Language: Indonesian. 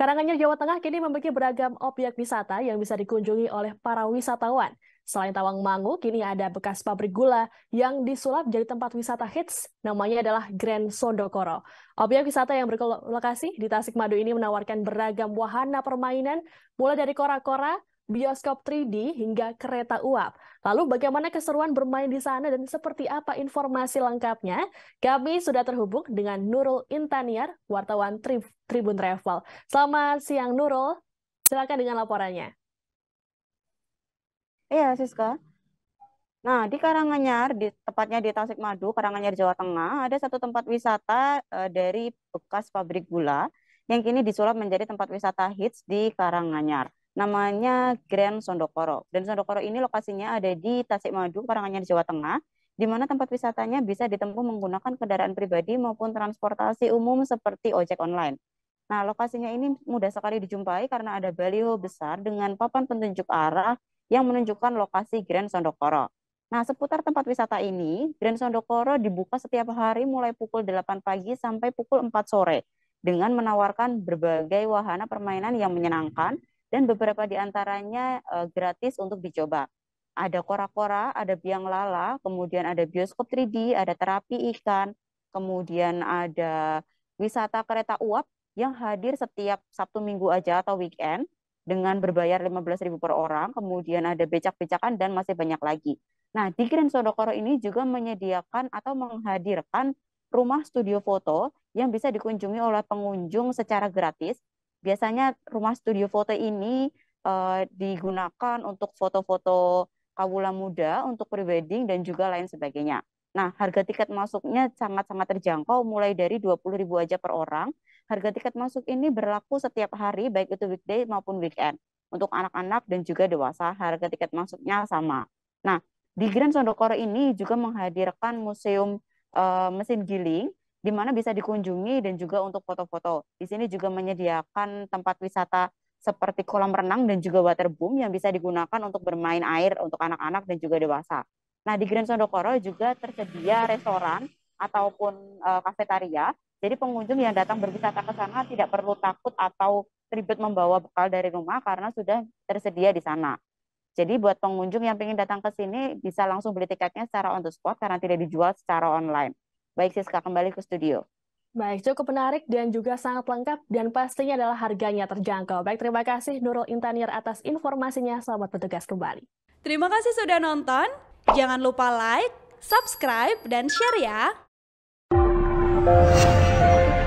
Karanganyar Jawa Tengah kini memiliki beragam objek wisata yang bisa dikunjungi oleh para wisatawan. Selain Tawang Mangu, kini ada bekas pabrik gula yang disulap jadi tempat wisata hits, namanya adalah Grand Sondokoro. Objek wisata yang berlokasi di Tasikmadu ini menawarkan beragam wahana permainan, mulai dari kora-kora, bioskop 3D, hingga kereta uap. Lalu bagaimana keseruan bermain di sana dan seperti apa informasi lengkapnya? Kami sudah terhubung dengan Nurul Intaniar, wartawan Tri Tribun Travel. Selamat siang Nurul, silakan dengan laporannya. Iya Siska. Nah, di Karanganyar, di, tepatnya di Tasik Madu, Karanganyar, Jawa Tengah, ada satu tempat wisata e, dari bekas pabrik gula yang kini disulap menjadi tempat wisata hits di Karanganyar namanya Grand Sondokoro. Dan Sondokoro ini lokasinya ada di Tasik Tasikmadu, Karanganyar, Jawa Tengah, di mana tempat wisatanya bisa ditempuh menggunakan kendaraan pribadi maupun transportasi umum seperti ojek online. Nah, lokasinya ini mudah sekali dijumpai karena ada baliho besar dengan papan penunjuk arah yang menunjukkan lokasi Grand Sondokoro. Nah, seputar tempat wisata ini, Grand Sondokoro dibuka setiap hari mulai pukul 8 pagi sampai pukul 4 sore dengan menawarkan berbagai wahana permainan yang menyenangkan dan beberapa di antaranya uh, gratis untuk dicoba. Ada kora-kora, ada biang lala, kemudian ada bioskop 3D, ada terapi ikan, kemudian ada wisata kereta uap yang hadir setiap Sabtu Minggu aja atau weekend dengan berbayar 15.000 per orang, kemudian ada becak-becakan dan masih banyak lagi. Nah, di Grand Sodokoro ini juga menyediakan atau menghadirkan rumah studio foto yang bisa dikunjungi oleh pengunjung secara gratis Biasanya rumah studio foto ini uh, digunakan untuk foto-foto kawula muda, untuk prewedding dan juga lain sebagainya. Nah, harga tiket masuknya sangat-sangat terjangkau mulai dari 20.000 aja per orang. Harga tiket masuk ini berlaku setiap hari baik itu weekday maupun weekend. Untuk anak-anak dan juga dewasa, harga tiket masuknya sama. Nah, di Grand Sondokoro ini juga menghadirkan museum uh, mesin giling di mana bisa dikunjungi dan juga untuk foto-foto. Di sini juga menyediakan tempat wisata seperti kolam renang dan juga waterboom yang bisa digunakan untuk bermain air untuk anak-anak dan juga dewasa. Nah, di Grand Sondokoro juga tersedia restoran ataupun uh, kafetaria. Jadi pengunjung yang datang berwisata ke sana tidak perlu takut atau ribet membawa bekal dari rumah karena sudah tersedia di sana. Jadi buat pengunjung yang ingin datang ke sini bisa langsung beli tiketnya secara on the spot karena tidak dijual secara online. Baik Siska, kembali ke studio. Baik, cukup menarik dan juga sangat lengkap dan pastinya adalah harganya terjangkau. Baik, terima kasih Nurul Intanir atas informasinya. Selamat bertugas kembali. Terima kasih sudah nonton. Jangan lupa like, subscribe, dan share ya.